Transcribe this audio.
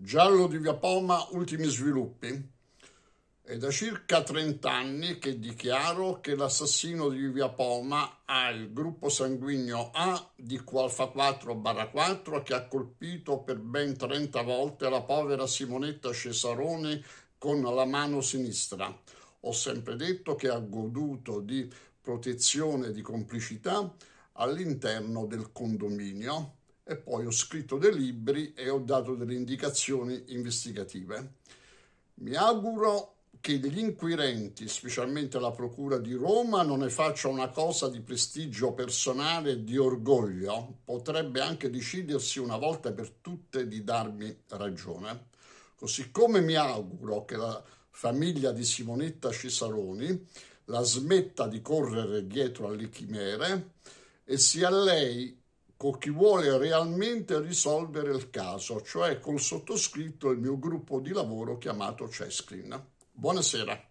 Giallo di Via Poma Ultimi Sviluppi. È da circa 30 anni che dichiaro che l'assassino di Via Poma ha il gruppo sanguigno A di Qualfa 4-4 barra che ha colpito per ben 30 volte la povera Simonetta Cesarone con la mano sinistra. Ho sempre detto che ha goduto di protezione e di complicità all'interno del condominio e poi ho scritto dei libri e ho dato delle indicazioni investigative. Mi auguro che gli inquirenti, specialmente la Procura di Roma, non ne faccia una cosa di prestigio personale e di orgoglio. Potrebbe anche decidersi una volta per tutte di darmi ragione. Così come mi auguro che la famiglia di Simonetta Cesaroni la smetta di correre dietro alle chimere e sia lei con chi vuole realmente risolvere il caso, cioè col sottoscritto e il mio gruppo di lavoro chiamato Cescrin. Buonasera.